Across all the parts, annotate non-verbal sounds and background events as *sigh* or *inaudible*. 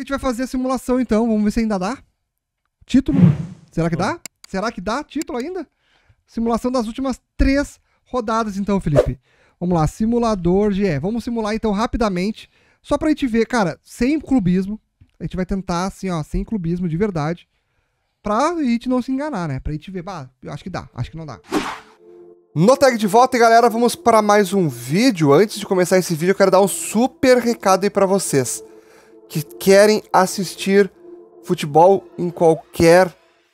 que a gente vai fazer a simulação então. Vamos ver se ainda dá. Título? Será que dá? Será que dá título ainda? Simulação das últimas três rodadas, então, Felipe. Vamos lá, simulador de. É, vamos simular então rapidamente. Só pra gente ver, cara, sem clubismo. A gente vai tentar, assim, ó, sem clubismo de verdade. Pra gente não se enganar, né? Pra gente ver. Bah, eu acho que dá, acho que não dá. No tag de volta, galera, vamos para mais um vídeo. Antes de começar esse vídeo, eu quero dar um super recado aí para vocês que querem assistir futebol em qualquer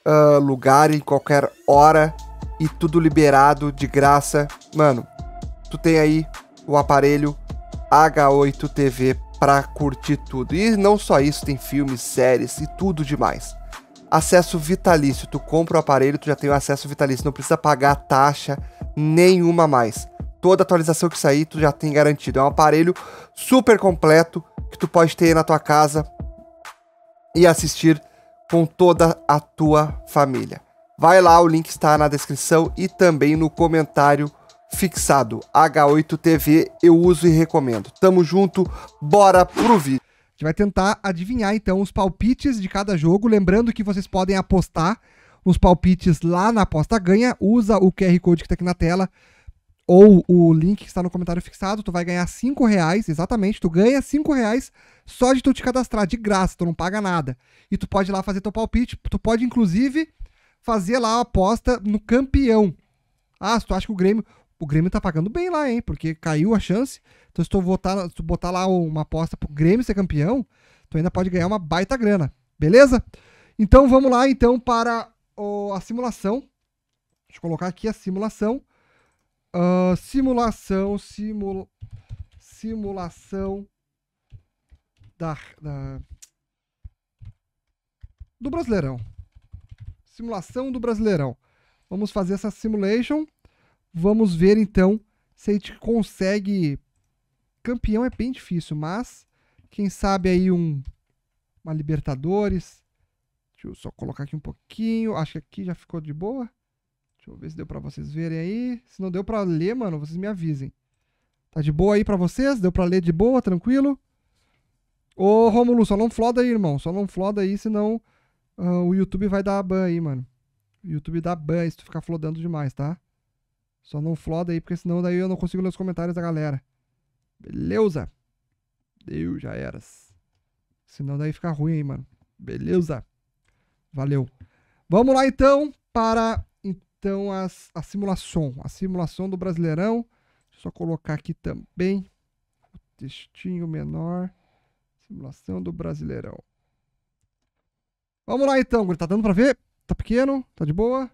uh, lugar, em qualquer hora e tudo liberado de graça. Mano, tu tem aí o aparelho H8 TV para curtir tudo. E não só isso, tem filmes, séries e tudo demais. Acesso vitalício, tu compra o aparelho, tu já tem o acesso vitalício, não precisa pagar taxa nenhuma mais. Toda atualização que sair, tu já tem garantido. É um aparelho super completo que tu pode ter na tua casa e assistir com toda a tua família. Vai lá, o link está na descrição e também no comentário fixado. H8TV eu uso e recomendo. Tamo junto, bora pro vídeo. A gente vai tentar adivinhar então os palpites de cada jogo, lembrando que vocês podem apostar nos palpites lá na aposta ganha, usa o QR Code que está aqui na tela ou o link que está no comentário fixado, tu vai ganhar 5 reais, exatamente, tu ganha 5 reais só de tu te cadastrar, de graça, tu não paga nada. E tu pode ir lá fazer teu palpite, tu pode inclusive fazer lá a aposta no campeão. Ah, se tu acha que o Grêmio, o Grêmio tá pagando bem lá, hein, porque caiu a chance, então se tu, votar, se tu botar lá uma aposta pro Grêmio ser campeão, tu ainda pode ganhar uma baita grana, beleza? Então vamos lá então para o, a simulação, deixa eu colocar aqui a simulação, Uh, simulação, simula, simulação da, da, do Brasileirão. Simulação do Brasileirão. Vamos fazer essa simulation. Vamos ver então se a gente consegue. Campeão é bem difícil, mas quem sabe aí um uma Libertadores. Deixa eu só colocar aqui um pouquinho. Acho que aqui já ficou de boa. Deixa eu ver se deu pra vocês verem aí. Se não deu pra ler, mano, vocês me avisem. Tá de boa aí pra vocês? Deu pra ler de boa, tranquilo? Ô, Romulo, só não floda aí, irmão. Só não floda aí, senão uh, o YouTube vai dar ban aí, mano. O YouTube dá ban se tu ficar flodando demais, tá? Só não floda aí, porque senão daí eu não consigo ler os comentários da galera. Beleza? Deu, já eras. Senão daí fica ruim aí, mano. Beleza? Valeu. Vamos lá então para então as, a simulação, a simulação do Brasileirão. Deixa eu só colocar aqui também o textinho menor. Simulação do Brasileirão. Vamos lá então, tá dando para ver? Tá pequeno? Tá de boa?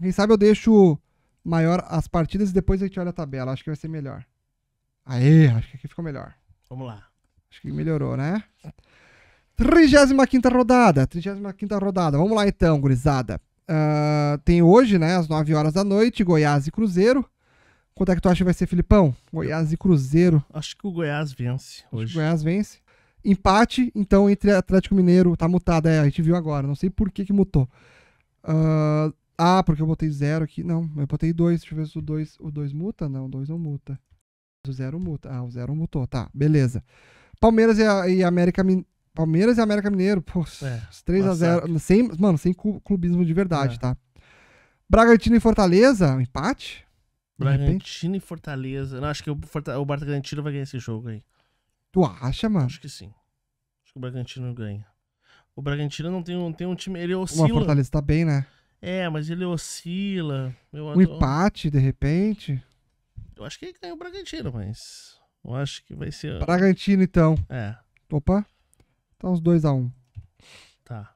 Quem sabe eu deixo maior as partidas e depois a gente olha a tabela. Acho que vai ser melhor. Aê, acho que aqui ficou melhor. Vamos lá. Acho que melhorou, né? 35 rodada, 35 rodada. Vamos lá então, gurizada. Uh, tem hoje, né, às 9 horas da noite, Goiás e Cruzeiro. Quanto é que tu acha que vai ser, Filipão? Goiás e Cruzeiro. Acho que o Goiás vence hoje. Goiás vence. Empate, então, entre Atlético Mineiro. Tá mutado é, a gente viu agora. Não sei por que que mutou. Uh, ah, porque eu botei zero aqui. Não, eu botei dois. Deixa eu ver se o dois, o dois muta. Não, o dois não muta. O zero muta. Ah, o zero mutou. Tá, beleza. Palmeiras e, e América Palmeiras e América Mineiro, pô, é, 3x0. Tá sem, mano, sem clubismo de verdade, é. tá? Bragantino e Fortaleza, um empate. Bragantino e Fortaleza. Não, acho que o, o Bragantino vai ganhar esse jogo aí. Tu acha, mano? Acho que sim. Acho que o Bragantino ganha. O Bragantino não tem, não tem um time. Ele oscila. O Fortaleza tá bem, né? É, mas ele oscila. Eu um empate, de repente. Eu acho que ganha o Bragantino, mas. Eu acho que vai ser. Bragantino, então. É. Opa. Tá uns 2x1. Um. Tá.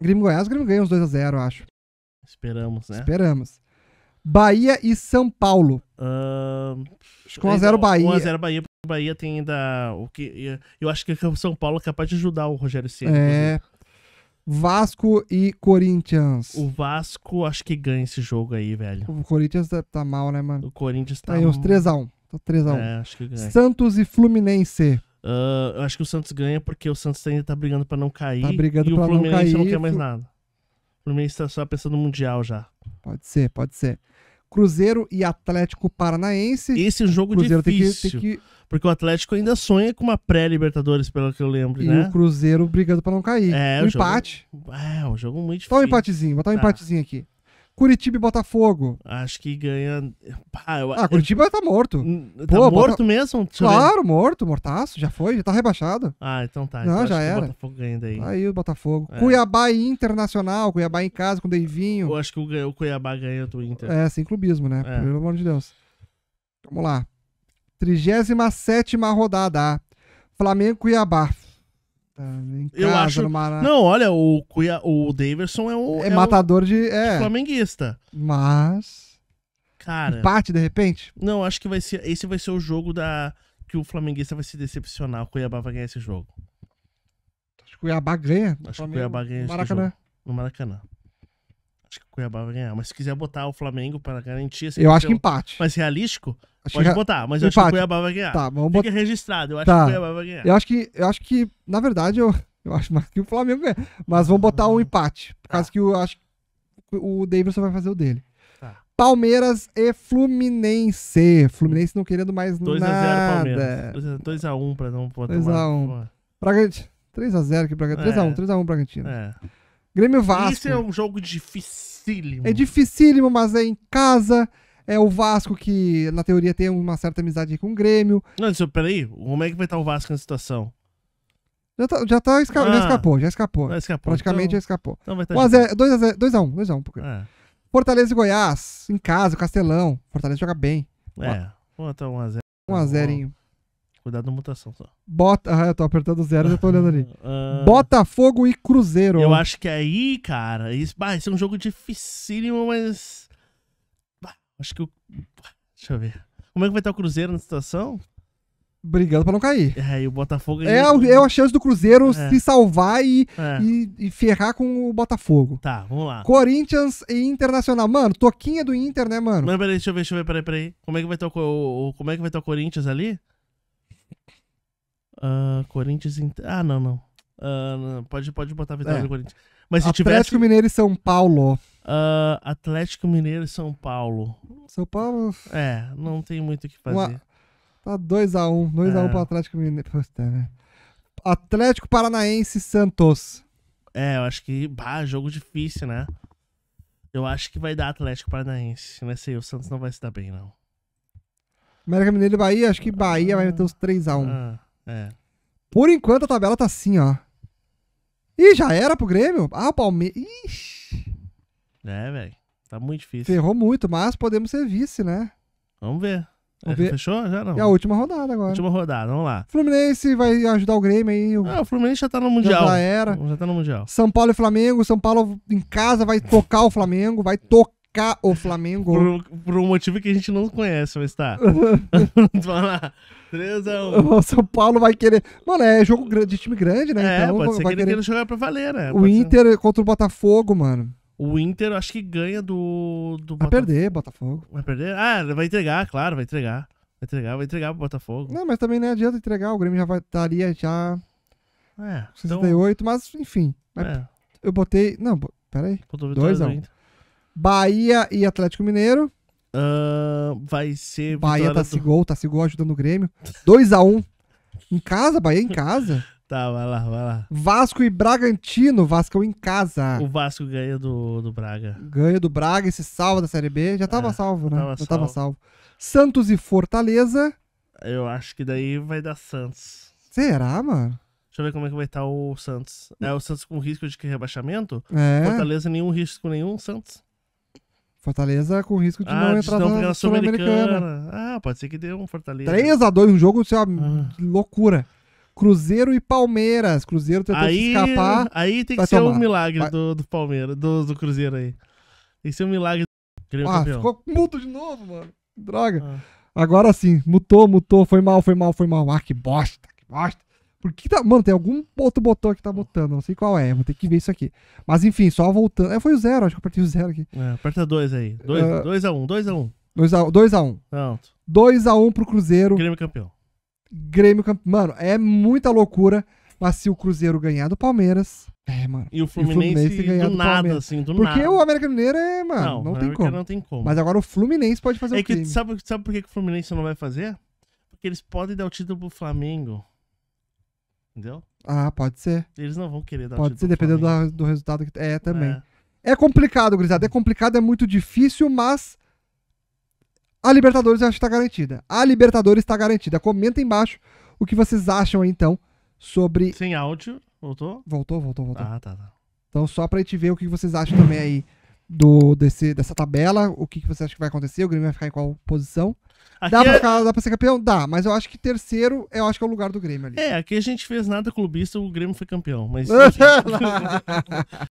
Grêmio Goiás, o Grêmio ganha uns 2x0, eu acho. Esperamos, né? Esperamos. Bahia e São Paulo. acho que 1x0 então, Bahia. 1x0 Bahia. porque o Bahia tem ainda o que eu acho que o São Paulo é capaz de ajudar o Rogério Ceni. É. Vasco e Corinthians. O Vasco acho que ganha esse jogo aí, velho. O Corinthians tá, tá mal, né, mano? O Corinthians tá. tá aí uns 3 x 1. Tá 3 x 1. É, acho que ganha. Santos e Fluminense. Uh, eu acho que o Santos ganha porque o Santos ainda tá brigando para não cair. Tá brigando e pra o Fluminense não, cair, não quer mais nada. O Fluminense tá só pensando no Mundial já. Pode ser, pode ser. Cruzeiro e Atlético Paranaense. Esse é um jogo Cruzeiro difícil. Tem que, tem que... Porque o Atlético ainda sonha com uma pré-Libertadores, pelo que eu lembro, e né? E o Cruzeiro brigando para não cair. É, um empate. Jogo... É, um jogo muito difícil. Tá um empatezinho, botar um tá. empatezinho aqui. Curitiba e Botafogo. Acho que ganha. Ah, eu... ah Curitiba eu... tá morto. Tá Pô, morto Bota... mesmo? Deixa claro, morto, mortaço. Já foi, já tá rebaixado. Ah, então tá. Não, então já era. O Botafogo ganha daí. Tá aí o Botafogo. É. Cuiabá e Internacional. Cuiabá em casa com o Deivinho. Eu acho que o, Cuiabá ganha do Inter. É, sem clubismo, né? É. Pelo amor de Deus. Vamos lá. 37 rodada. Flamengo e Cuiabá. Tá, eu acho. Não, olha, o, Cuia... o Daverson é o. É, é matador o... de. É. De flamenguista. Mas. Cara. Empate, de repente? Não, acho que vai ser. Esse vai ser o jogo da. Que o flamenguista vai se decepcionar. O Cuiabá vai ganhar esse jogo. Acho que o Cuiabá ganha. Acho que o Cuiabá ganha esse Maracanã. jogo. No Maracanã. Acho que o Cuiabá vai ganhar. Mas se quiser botar o Flamengo para garantir. Eu acho que empate. mas realístico, Acho Pode que... botar, mas eu acho que o Cuiabá vai ganhar. Tá, vamos Fica registrado, eu acho tá. que o Cuiabá vai ganhar. Eu acho que, eu acho que na verdade, eu, eu acho mais que o Flamengo ganha. Mas vamos botar um empate. Por tá. causa que eu acho que o Davidson vai fazer o dele. Tá. Palmeiras e Fluminense. Fluminense não querendo mais 2 nada. 2x0 Palmeiras. 2x1 pra não botar 2x1. 3x0 aqui, Bragantino. É. 3x1, 3x1 Bragantino. É. Grêmio Vasco. Isso é um jogo dificílimo. É dificílimo, mas é em casa. É o Vasco que, na teoria, tem uma certa amizade com o Grêmio. Não, senhor, peraí. Como é que vai estar tá o Vasco na situação? Já, tá, já, tá esca ah, já escapou, já escapou. Já escapou. Praticamente então, já escapou. Então vai estar 2x1, 2x1. 2x1. Fortaleza e Goiás, em casa, Castelão. Fortaleza joga bem. É, bota 1x0. 1x0. Cuidado na mutação só. Bota... Ah, eu tô apertando zero, já tô olhando ali. Uh... *laughs* Botafogo e Cruzeiro. Eu acho que aí, cara, isso, bah, isso é um jogo dificílimo, mas Acho que o. Deixa eu ver. Como é que vai estar o Cruzeiro na situação? brigando para não cair. É, e o Botafogo. É, é a chance do Cruzeiro é. se salvar e, é. e, e, ferrar com o Botafogo. Tá, vamos lá. Corinthians e Internacional. Mano, toquinha do Inter, né, mano? Mano, peraí, deixa eu ver, deixa eu ver, peraí, peraí. Como é que vai estar o, o, como é que vai estar o Corinthians ali? Uh, Corinthians. Ah, não, não. Uh, não. Pode, pode botar a vitória é. do Corinthians. Mas se Atlético tivesse. Atlético Mineiro e São Paulo. Uh, Atlético Mineiro e São Paulo. São Paulo. É, não tem muito o que fazer. Uma... Tá 2x1. Um, 2x1 um é. pro Atlético Mineiro. É, né? Atlético Paranaense Santos. É, eu acho que. Bah, jogo difícil, né? Eu acho que vai dar Atlético Paranaense. Não sei, o Santos não vai se dar bem, não. América Mineiro e Bahia, acho que Bahia ah, vai meter uns 3x1. Ah, é. Por enquanto a tabela tá assim, ó. Ih, já era pro Grêmio? Ah, o Palmeiras. Ixi. É, velho. Tá muito difícil. Ferrou muito, mas podemos ser vice, né? Vamos ver. Vamos ver. Fechou? Já não. É a última rodada agora. Última rodada, vamos lá. Fluminense vai ajudar o Grêmio aí. O... Ah, o Fluminense já tá no Mundial. Já era. Já tá no Mundial. São Paulo e Flamengo. São Paulo em casa vai tocar o Flamengo. Vai tocar o Flamengo. Por, por um motivo que a gente não conhece, mas tá. *laughs* *laughs* vamos lá. 3x1. *laughs* O São Paulo vai querer. Mano, é jogo de time grande, né? É, então, pode ser vai que ele querer jogar pra valer, né? O pode Inter ser... contra o Botafogo, mano. O Inter acho que ganha do. do vai Botaf... perder, Botafogo. Vai perder? Ah, vai entregar, claro, vai entregar. Vai entregar, vai entregar pro Botafogo. Não, mas também não adianta entregar, o Grêmio já vai, estaria tá é já. É. 68, então... mas enfim. Né? É. Eu botei. Não, peraí. 2x1. Bahia e Atlético Mineiro. Uh, vai ser. Bahia tá se gol, tá se gol ajudando o Grêmio. 2x1. Um. Em casa, Bahia em casa. *laughs* tá, vai lá, vai lá. Vasco e Bragantino, Vasco em casa. O Vasco ganha do, do Braga. Ganha do Braga e se salva da Série B. Já tava é, salvo, né? Tava Já salvo. tava salvo. Santos e Fortaleza. Eu acho que daí vai dar Santos. Será, mano? Deixa eu ver como é que vai estar tá o Santos. É o Santos com risco de rebaixamento? É. Fortaleza nenhum risco nenhum, Santos. Fortaleza com risco de ah, não entrar não na Sul-Americana. Ah, pode ser que dê um Fortaleza. 3x2, um jogo, assim, é ó, ah. loucura. Cruzeiro e Palmeiras. Cruzeiro tentando aí, escapar. Aí tem que ser tomar. um milagre do, do Palmeiras, do, do Cruzeiro aí. Tem que ser um milagre. Queria ah, campeão. ficou muto de novo, mano. Droga. Ah. Agora sim, mutou, mutou, foi mal, foi mal, foi mal. Ah, que bosta, que bosta. Por que tá. Mano, tem algum outro botão que tá botando, não sei qual é, vou ter que ver isso aqui. Mas enfim, só voltando. É, foi o zero, acho que eu apertei o zero aqui. É, aperta dois aí. 2x1, dois, 2x1, ah. a 2x1. Um. Pronto. 2x1 um pro Cruzeiro. Grêmio campeão. Grêmio campeão. Mano, é muita loucura. Mas se o Cruzeiro ganhar do Palmeiras. É, mano. E o Fluminense, e o Fluminense ganhar do, do nada, Palmeiras. assim, do Porque nada. o América Mineiro é, mano, não, não tem como. não tem como. Mas agora o Fluminense pode fazer é o que, crime. Sabe, sabe por que o Fluminense não vai fazer? Porque eles podem dar o título pro Flamengo. Entendeu? Ah, pode ser. Eles não vão querer dar Pode ser, dependendo do, do, resultado que. É, também. É, é complicado, gurizada. É complicado, é muito difícil, mas. A Libertadores eu acho que tá garantida. A Libertadores está garantida. Comenta embaixo o que vocês acham aí, então, sobre. Sem áudio, voltou? Voltou, voltou, voltou. Ah, tá, tá. Então, só pra gente ver o que vocês acham também aí do, desse, dessa tabela, o que, que você acha que vai acontecer? O Grêmio vai ficar em qual posição? Aqui dá, pra é- ficar, é... dá pra ser campeão? Dá, mas eu acho que terceiro, eu acho que é o lugar do Grêmio ali. É, aqui a gente fez nada clubista, o Grêmio foi campeão, mas... *laughs* *laughs*